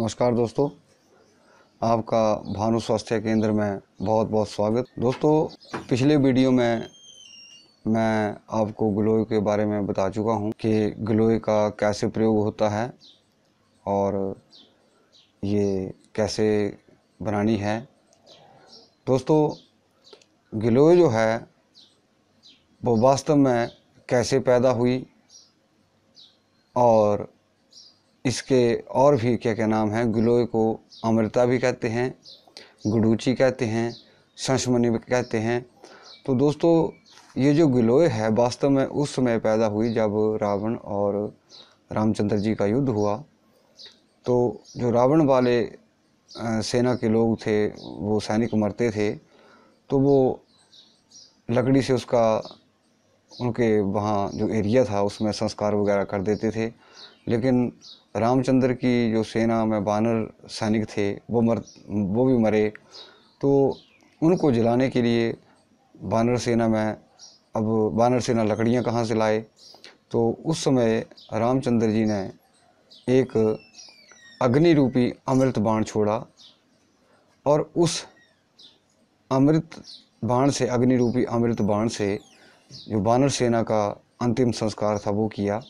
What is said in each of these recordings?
नमस्कार दोस्तों आपका भानु स्वास्थ्य केंद्र में बहुत बहुत स्वागत दोस्तों पिछले वीडियो में मैं आपको ग्लोए के बारे में बता चुका हूं कि ग्लोए का कैसे प्रयोग होता है और ये कैसे बनानी है दोस्तों ग्लोए जो है वो वास्तव में कैसे पैदा हुई और इसके और भी क्या क्या नाम है गुलोय को अमृता भी कहते हैं गुडूची कहते हैं संशमणि कहते हैं तो दोस्तों ये जो गिलोय है वास्तव में उस समय पैदा हुई जब रावण और रामचंद्र जी का युद्ध हुआ तो जो रावण वाले सेना के लोग थे वो सैनिक मरते थे तो वो लकड़ी से उसका उनके वहाँ जो एरिया था उसमें संस्कार वगैरह कर देते थे लेकिन रामचंद्र की जो सेना में बानर सैनिक थे वो मर वो भी मरे तो उनको जलाने के लिए बानर सेना में अब बानर सेना लकड़ियाँ कहाँ से लाए तो उस समय रामचंद्र जी ने एक अग्नि रूपी अमृत बाण छोड़ा और उस अमृत बाण से अग्नि रूपी अमृत बाण से जो बानर सेना का अंतिम संस्कार था वो किया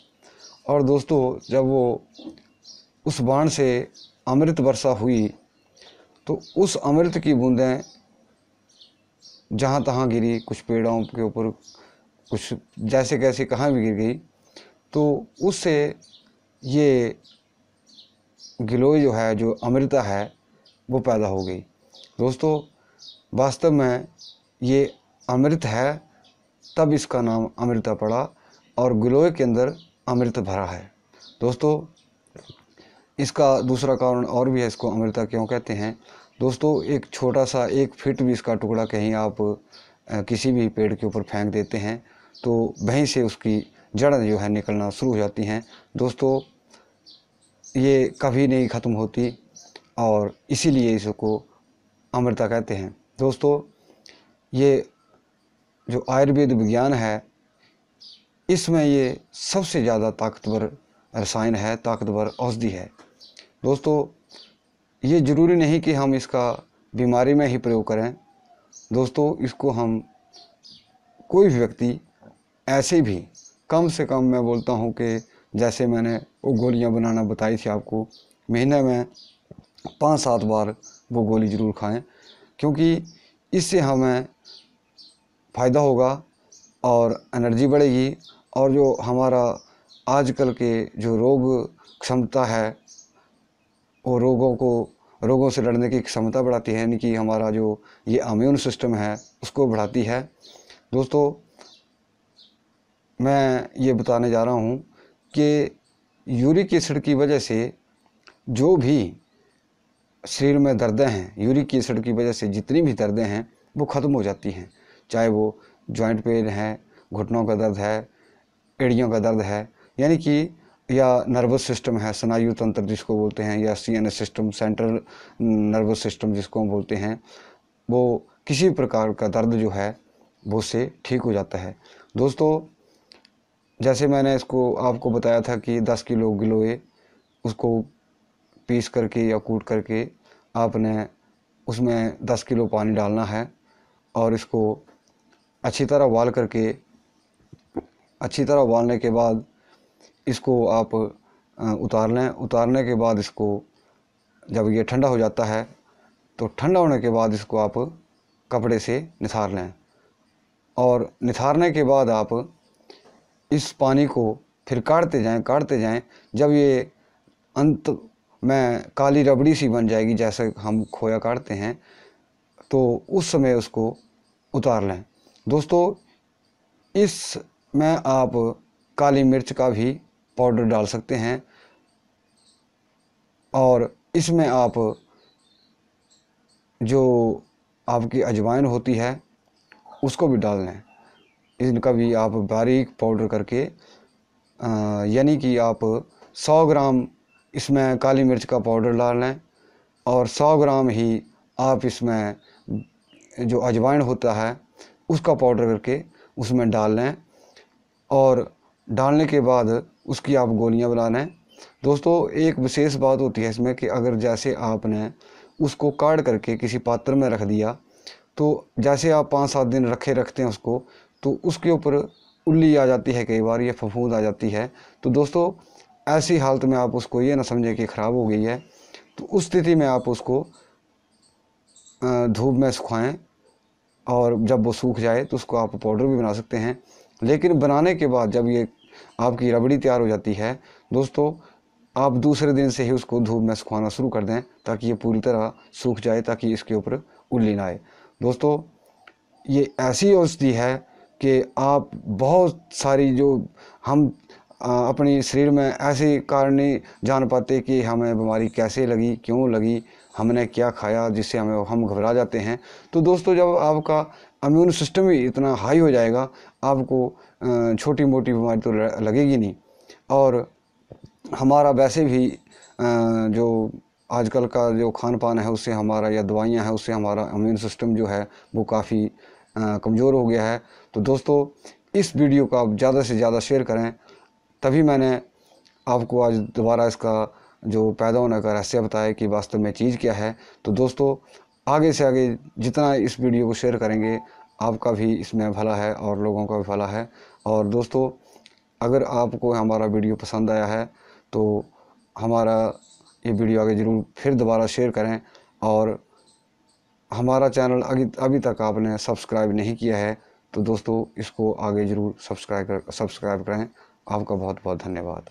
और दोस्तों जब वो उस बाण से अमृत वर्षा हुई तो उस अमृत की बूंदें जहाँ तहाँ गिरी कुछ पेड़ों के ऊपर कुछ जैसे कैसे कहाँ भी गिर गई तो उससे ये गिलोय जो है जो अमृता है वो पैदा हो गई दोस्तों वास्तव में ये अमृत है तब इसका नाम अमृता पड़ा और गिलोय के अंदर अमृत भरा है दोस्तों इसका दूसरा कारण और भी है इसको अमृता क्यों कहते हैं दोस्तों एक छोटा सा एक फिट भी इसका टुकड़ा कहीं आप किसी भी पेड़ के ऊपर फेंक देते हैं तो वहीं से उसकी जड़ जो है निकलना शुरू हो जाती हैं दोस्तों ये कभी नहीं ख़त्म होती और इसीलिए इसको अमृता कहते हैं दोस्तों ये जो आयुर्वेद विज्ञान है इसमें ये सबसे ज़्यादा ताकतवर रसायन है ताकतवर औषधि है दोस्तों ये ज़रूरी नहीं कि हम इसका बीमारी में ही प्रयोग करें दोस्तों इसको हम कोई भी व्यक्ति ऐसे भी कम से कम मैं बोलता हूँ कि जैसे मैंने वो गोलियाँ बनाना बताई थी आपको महीने में पाँच सात बार वो गोली ज़रूर खाएं क्योंकि इससे हमें फ़ायदा होगा और एनर्जी बढ़ेगी और जो हमारा आजकल के जो रोग क्षमता है वो रोगों को रोगों से लड़ने की क्षमता बढ़ाती है यानी कि हमारा जो ये अम्यून सिस्टम है उसको बढ़ाती है दोस्तों मैं ये बताने जा रहा हूँ कि यूरिक एसिड की वजह से जो भी शरीर में दर्दें हैं यूरिक एसिड की वजह से जितनी भी दर्दें हैं वो ख़त्म हो जाती हैं चाहे वो जॉइंट पेन है घुटनों का दर्द है एड़ियों का दर्द है यानी कि या नर्वस सिस्टम है स्नायु तंत्र जिसको बोलते हैं या C system central nervous system जिसको हम बोलते हैं वो किसी प्रकार का दर्द जो है वो से ठीक हो जाता है दोस्तों जैसे मैंने इसको आपको बताया था कि 10 किलो गिलोए उसको पीस करके या कूट करके आपने उसमें 10 किलो पानी डालना है और इसको अच्छी तरह उबाल करके अच्छी तरह उबालने के बाद इसको आप उतार लें उतारने के बाद इसको जब ये ठंडा हो जाता है तो ठंडा होने के बाद इसको आप कपड़े से निथार लें और निथारने के बाद आप इस पानी को फिर काटते जाएं काटते जाएं जब ये अंत में काली रबड़ी सी बन जाएगी जैसे हम खोया काटते हैं तो उस समय उसको उतार लें दोस्तों इस में आप काली मिर्च का भी पाउडर डाल सकते हैं और इसमें आप जो आपकी अजवाइन होती है उसको भी डाल लें इनका भी आप बारीक पाउडर करके यानी कि आप 100 ग्राम इसमें काली मिर्च का पाउडर डाल लें और 100 ग्राम ही आप इसमें जो अजवाइन होता है उसका पाउडर करके उसमें डाल लें और डालने के बाद उसकी आप गोलियां बना लें दोस्तों एक विशेष बात होती है इसमें कि अगर जैसे आपने उसको काट करके किसी पात्र में रख दिया तो जैसे आप पाँच सात दिन रखे रखते हैं उसको तो उसके ऊपर उल्ली आ जाती है कई बार या फफूंद आ जाती है तो दोस्तों ऐसी हालत में आप उसको ये ना समझें कि ख़राब हो गई है तो उस स्थिति में आप उसको धूप में सुखाएं और जब वो सूख जाए तो उसको आप पाउडर भी बना सकते हैं लेकिन बनाने के बाद जब ये आपकी रबड़ी तैयार हो जाती है दोस्तों आप दूसरे दिन से ही उसको धूप में सुखाना शुरू कर दें ताकि ये पूरी तरह सूख जाए ताकि इसके ऊपर उल्ली ना आए दोस्तों ये ऐसी औषधि है कि आप बहुत सारी जो हम अपने शरीर में ऐसे कारण नहीं जान पाते कि हमें बीमारी कैसे लगी क्यों लगी हमने क्या खाया जिससे हमें हम घबरा जाते हैं तो दोस्तों जब आपका इम्यून सिस्टम ही इतना हाई हो जाएगा आपको छोटी मोटी बीमारी तो लगेगी नहीं और हमारा वैसे भी जो आजकल का जो खान पान है उससे हमारा या दवाइयाँ हैं उससे हमारा इम्यून सिस्टम जो है वो काफ़ी कमज़ोर हो गया है तो दोस्तों इस वीडियो को आप ज़्यादा से ज़्यादा शेयर करें तभी मैंने आपको आज दोबारा इसका जो पैदा होने का रहस्य बताया कि वास्तव में चीज़ क्या है तो दोस्तों आगे से आगे जितना इस वीडियो को शेयर करेंगे आपका भी इसमें भला है और लोगों का भी भला है और दोस्तों अगर आपको हमारा वीडियो पसंद आया है तो हमारा ये वीडियो आगे ज़रूर फिर दोबारा शेयर करें और हमारा चैनल अभी अभी तक आपने सब्सक्राइब नहीं किया है तो दोस्तों इसको आगे ज़रूर सब्सक्राइब कर सब्सक्राइब करें आपका बहुत बहुत धन्यवाद